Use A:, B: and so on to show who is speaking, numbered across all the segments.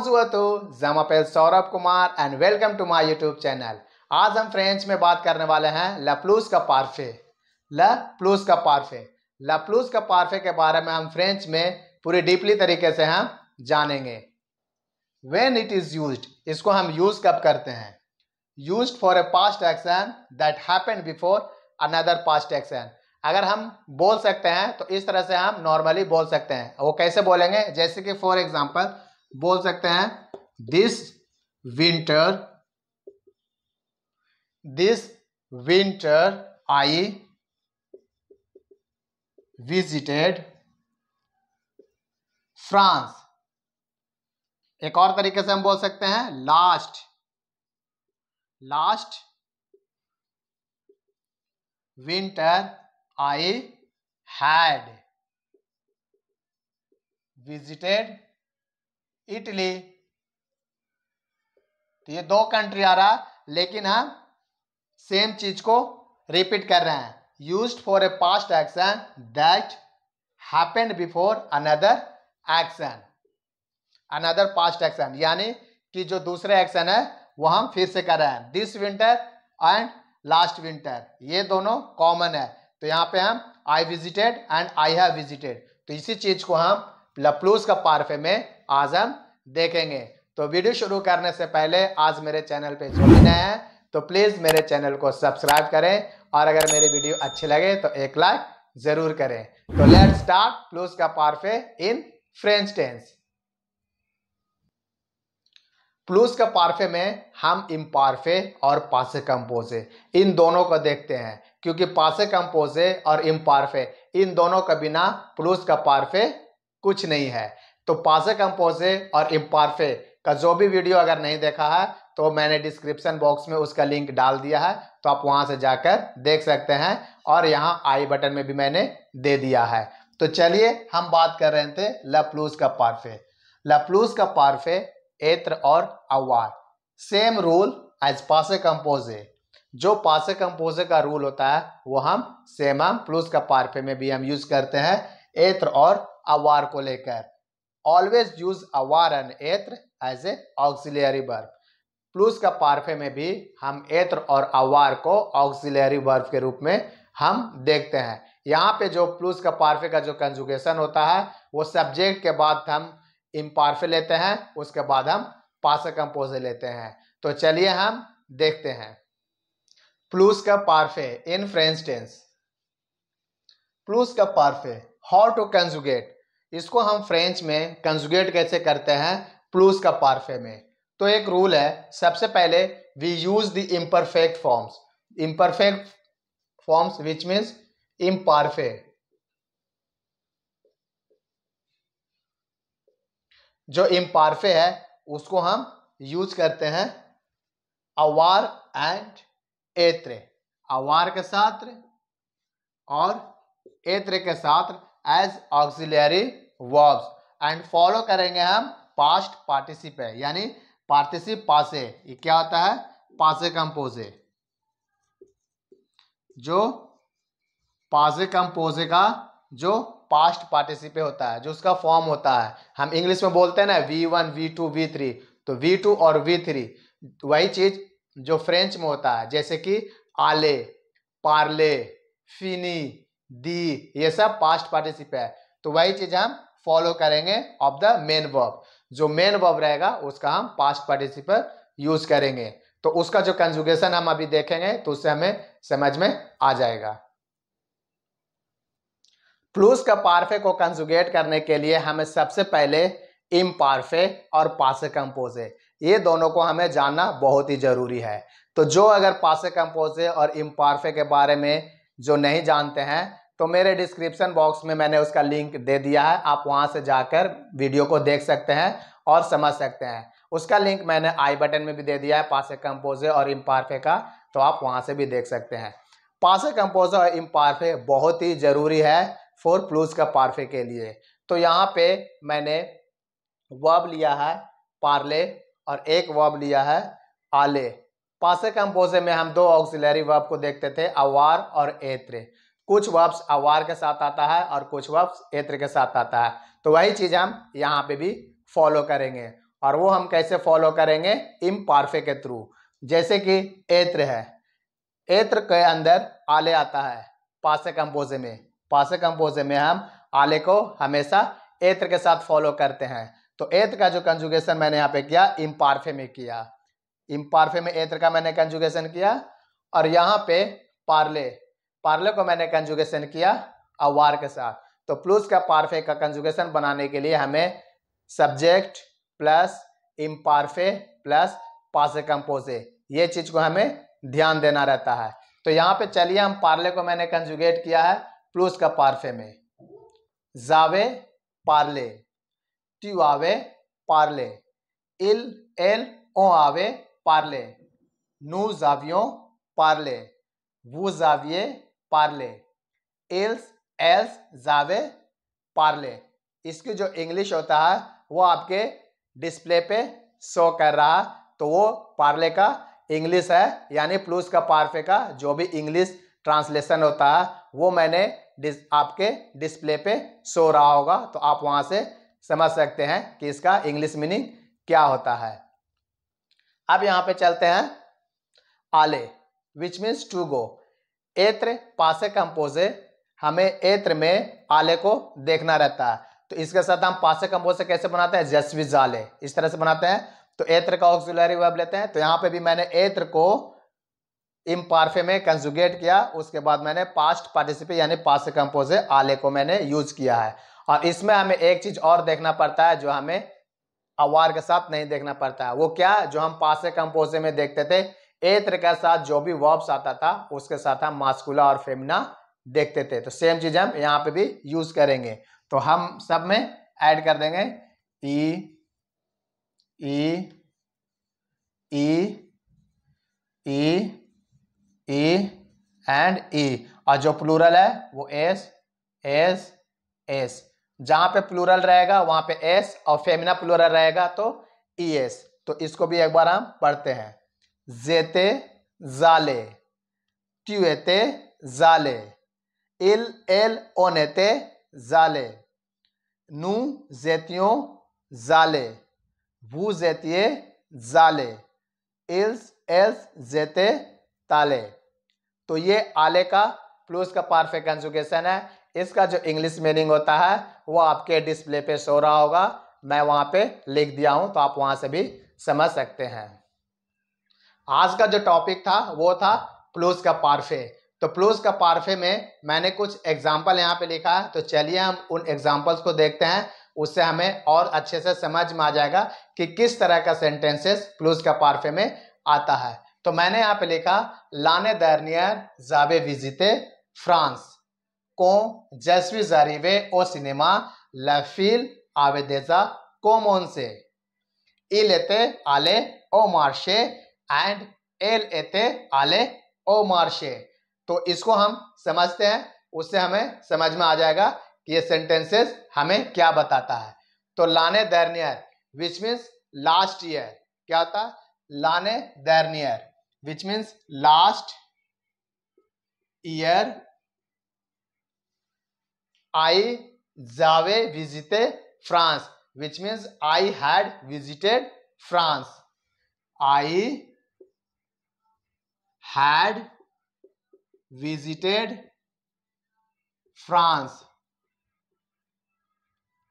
A: बोनजुआ तो जमापेल Saurabh Kumar and welcome to my YouTube channel आज हम फ्रेंच में बात करने वाले हैं लप्लूस का पार्फे लप्लूस का पार्फे लप्लूस का पार्फे के बारे में हम फ्रेंच में पूरी डीपली तरीके से हम जानेंगे व्हेन इट इज़ यूज्ड इसको हम यूज़ कब करते हैं use for a past action that happen before another past action अगर हम बोल सकते हैं तो इस तरह से हम नॉर्मली बोल सकते हैं वो कैसे बोलेंगे जैसे कि फॉर एग्जाम्पल बोल सकते हैं this winter this winter I visited France एक और तरीके से हम बोल सकते हैं last last winter I had visited Italy तो ये दो कंट्री आ रहा लेकिन हम सेम चीज को रिपीट कर रहे हैं use for a past action that happened before another action another past action यानी कि जो दूसरे एक्शन है वो हम फिर से कर रहे हैं this winter and last winter ये दोनों कॉमन है तो यहाँ पे हम I visited and I have visited तो इसी चीज को हम लपलूस का पार्फे में आज हम देखेंगे तो वीडियो शुरू करने से पहले आज मेरे चैनल पे जो भी नए हैं तो प्लीज़ मेरे चैनल को सब्सक्राइब करें और अगर मेरी वीडियो अच्छी लगे तो एक लाइक जरूर करें तो लेट स्टार्ट प्लूस का पार्फे इन फ्रेंच टेंस प्लूस का पार्फे में हम इम्पार्फे और पासे कंपोजे इन दोनों को देखते हैं क्योंकि पासे कंपोजे और इम्पार्फे इन दोनों का बिना प्लूस का पार्फे कुछ नहीं है तो पासे कंपोजे और इम्पारफे का जो भी वीडियो अगर नहीं देखा है तो मैंने डिस्क्रिप्शन बॉक्स में उसका लिंक डाल दिया है तो आप वहां से जाकर देख सकते हैं और यहाँ आई बटन में भी मैंने दे दिया है तो चलिए हम बात कर रहे थे लप्लूस का पारफे लप्लूस का पारफे एत्र और अवार सेम रूल एज पासे कंपोजे जो पासे कंपोजे का रूल होता है वो हम सेमाम प्लूस का पारफे में भी हम यूज करते हैं एत्र और अवार को लेकर ऑलवेज यूज अवार एंड एत्र एज ए ऑक्सिलियरी वर्ब प्लूस का पार्फे में भी हम एत्र और अवार को ऑक्सिलियरी वर्ब के रूप में हम देखते हैं यहाँ पे जो प्लूस का पार्फे का जो कंजुगेशन होता है वो सब्जेक्ट के बाद हम इम्पार्फे लेते हैं उसके बाद हम पासा कंपोजे लेते हैं तो चलिए हम देखते हैं प्लूस का पार्फे इन फ्रेंस टेंस प्लूस का पार्फे हाउ टू कंजुगेट इसको हम फ्रेंच में कंजुगेट कैसे करते हैं प्लूस का पार्फे में तो एक रूल है सबसे पहले we use the imperfect forms imperfect forms which means इम पार्फे जो पार्फे है उसको हम यूज करते हैं अवार एंड एत्रे अवार के साथ और एत्रे के साथ as auxiliary verbs and follow करेंगे हम पास्ट पार्टिसिप है यानी पार्टिसिप पासे ये क्या होता है पासे कंपोजे जो पासे कंपोजे का जो पास्ट पार्टिसिपे होता है जो उसका फॉर्म होता है हम इंग्लिश में बोलते हैं ना V one V two V three तो वी टू और वी थ्री वही चीज जो फ्रेंच में होता है जैसे कि आले पार्ले फिनी दी ये सब पास्ट पार्टिसिप है तो वही चीज हम फॉलो करेंगे ऑफ द मेन वर्ब जो मेन वर्ब रहेगा उसका हम पास्ट पार्टिसिपल यूज करेंगे तो उसका जो कंजुगेशन हम अभी देखेंगे तो उससे हमें समझ में आ जाएगा प्लूस का पार्फे को कंजुगेट करने के लिए हमें सबसे पहले इम पार्फे और पासे कंपोजे ये दोनों को हमें जानना बहुत ही जरूरी है तो जो अगर पासे कंपोजे और इम पार्फे के बारे में जो नहीं जानते हैं तो मेरे डिस्क्रिप्शन बॉक्स में मैंने उसका लिंक दे दिया है आप वहां से जाकर वीडियो को देख सकते हैं और समझ सकते हैं उसका लिंक मैंने आई बटन में भी दे दिया है पासे कंपोजे और इम्पारफे का तो आप वहां से भी देख सकते हैं पासे कंपोजे और इम्पारफे बहुत ही ज़रूरी है फोर प्लूस का पारफे के लिए तो यहाँ पे मैंने वर्ब लिया है पार्ले और एक वर्ब लिया है आले पासे कंपोजे में हम दो ऑक्सिलरी वर्ब को देखते थे अवार और एत्र कुछ वर्ब्स अवार के साथ आता है और कुछ वर्ब्स एत्र के साथ आता है तो वही चीज़ हम यहाँ पे भी फॉलो करेंगे और वो हम कैसे फॉलो करेंगे इम पार्फे के थ्रू जैसे कि एत्र है एत्र के अंदर आले आता है पासे कंपोजे में पासे कंपोजे में हम आले को हमेशा एत्र के साथ फॉलो करते हैं तो एत्र का जो कंजुगेशन मैंने यहाँ पे किया पार्फे में किया इम्पारफे में एत्र का मैंने कंजुगेशन किया और यहाँ पे पार्ले पार्ले को मैंने कंजुगेशन किया अवार के साथ तो प्लस का पारफे का कंजुगेशन बनाने के लिए हमें सब्जेक्ट प्लस इम्पारफे प्लस पासे कंपोजे ये चीज़ को हमें ध्यान देना रहता है तो यहाँ पे चलिए हम पार्ले को मैंने कंजुगेट किया है प्लस का पारफे में जावे पार्ले ट्यू आवे पार्ले इल एल ओ आवे पार्ले नू avions पार्ले वो जाविये पार्ले एल्स एल्स जावे पार्ले इसके जो इंग्लिश होता है वो आपके डिस्प्ले पे शो कर रहा है तो वो पार्ले का इंग्लिश है यानी प्लूस का पार्फे का जो भी इंग्लिश ट्रांसलेशन होता है वो मैंने डिस, आपके डिस्प्ले पे शो रहा होगा तो आप वहाँ से समझ सकते हैं कि इसका इंग्लिश मीनिंग क्या होता है अब यहां पे चलते हैं आले विच मीन्स टू गो एत्र पासे कंपोजे हमें एत्र में आले को देखना रहता है तो इसके साथ हम पासे कंपोजे कैसे बनाते हैं जसवी जाले इस तरह से बनाते हैं तो एत्र का ऑक्सुलरी वर्ब लेते हैं तो यहां पे भी मैंने एत्र को इम्पारफे में कंजुगेट किया उसके बाद मैंने पास्ट पार्टिसिपे यानी पासे कंपोजे आले को मैंने यूज किया है और इसमें हमें एक चीज और देखना पड़ता है जो हमें अवार के साथ नहीं देखना पड़ता है वो क्या जो हम पासे कंपोजे में देखते थे एत्र के साथ जो भी वर्ब्स आता था उसके साथ हम मास्कुला और फेमिना देखते थे तो सेम चीज़ हम यहाँ पे भी यूज़ करेंगे तो हम सब में ऐड कर देंगे ई ई ई ई ई एंड ई और जो प्लूरल है वो एस एस एस जहां पे प्लूरल रहेगा वहां पे एस और फेमिना प्लूरल रहेगा तो ई एस तो इसको भी एक बार हम पढ़ते हैं जेते जाले त्यूएते जाले इल एल ओनेते जाले नू जेतियो जाले वू जेतिये जाले इल्स एल्स जेते ताले तो ये आले का प्लूस का परफेक्ट कंजुगेशन है इसका जो इंग्लिश मीनिंग होता है वो आपके डिस्प्ले पे शो रहा होगा मैं वहाँ पे लिख दिया हूँ तो आप वहाँ से भी समझ सकते हैं आज का जो टॉपिक था वो था प्लूस का पार्फे तो प्लूस का पार्फे में मैंने कुछ एग्जाम्पल यहाँ पे लिखा है तो चलिए हम उन एग्जाम्पल्स को देखते हैं उससे हमें और अच्छे से समझ में आ जाएगा कि किस तरह का सेंटेंसेस प्लूस का पार्फे में आता है तो मैंने यहाँ पे लिखा लाने दर्नियर जाबे विजिते फ्रांस कौन जस्वी जारीवे ओ सिनेमा लफील आवेदेजा कोमोन से इल एते आले ओ मार्शे एंड एल एते आले ओ मार्शे तो इसको हम समझते हैं उससे हमें समझ में आ जाएगा कि ये सेंटेंसेस हमें क्या बताता है तो लाने दैरनियर विच मीन्स लास्ट ईयर क्या होता है लाने दैरनियर which means last year I जावे विजिटे France which means I had visited France I had visited France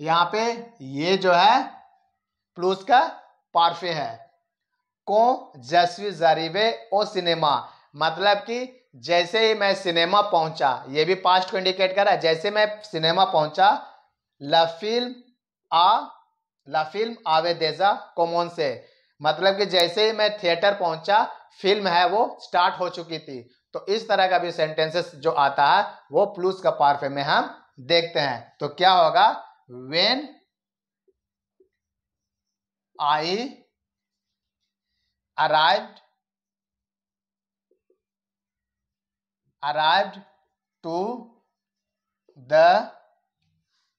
A: यहां पे ये जो है प्लूस का पार्फे है को जैसवी जरीबे ओ सिनेमा मतलब कि जैसे ही मैं सिनेमा पहुंचा ये भी पास्ट को इंडिकेट कर रहा है जैसे मैं सिनेमा पहुंचा ल फिल्म आ ल फिल्म आवे देजा कोमोन से मतलब कि जैसे ही मैं थिएटर पहुंचा फिल्म है वो स्टार्ट हो चुकी थी तो इस तरह का भी सेंटेंसेस जो आता है वो प्लूस का पार्फे में हम देखते हैं तो क्या होगा when I arrived arrived to the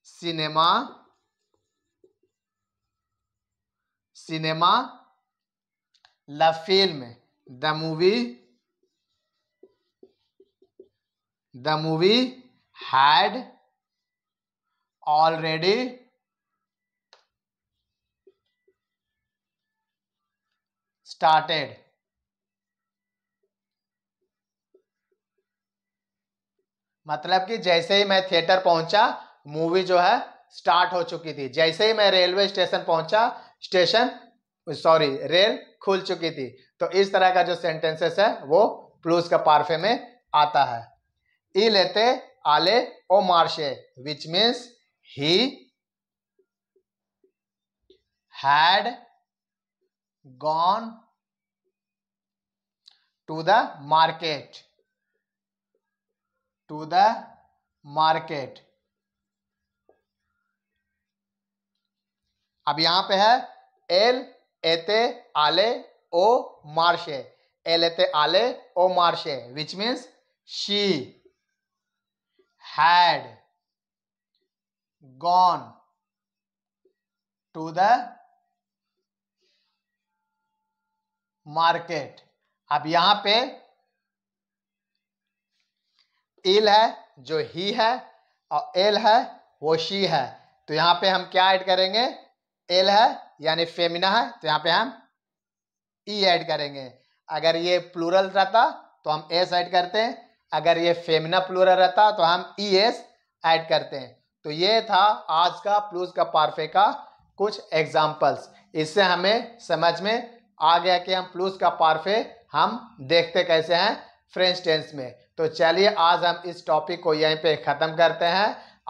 A: cinema cinema la film the movie the movie had already started मतलब कि जैसे ही मैं थिएटर पहुंचा मूवी जो है स्टार्ट हो चुकी थी जैसे ही मैं रेलवे स्टेशन पहुंचा स्टेशन सॉरी रेल खुल चुकी थी तो इस तरह का जो सेंटेंसेस है वो प्लूस का पार्फे में आता है ई लेते आले ओ मार्शे which means he had gone to the market to the market अब यहां पे है एल एते आले ओ मार्शे एल एते आले ओ मार्शे which means she had gone to the market अब यहां पे इल है जो ही है और एल है वो शी है तो यहाँ पे हम क्या ऐड करेंगे एल है यानी फेमिना है तो यहाँ पे हम ई ऐड करेंगे अगर ये प्लूरल रहता तो हम एस ऐड करते हैं अगर ये फेमिना प्लूरल रहता तो हम ई एस ऐड करते हैं तो ये था आज का प्लूस का पार्फे का कुछ एग्जाम्पल्स इससे हमें समझ में आ गया कि हम प्लूस का पार्फे हम देखते कैसे हैं फ्रेंच टेंस में तो चलिए आज हम इस टॉपिक को यहीं पे ख़त्म करते हैं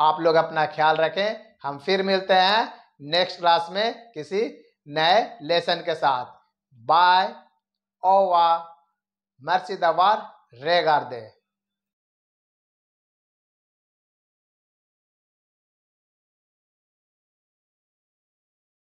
A: आप लोग अपना ख्याल रखें हम फिर मिलते हैं नेक्स्ट क्लास में किसी नए लेसन के साथ बाय ओवा मर्सी दवार रेगार दे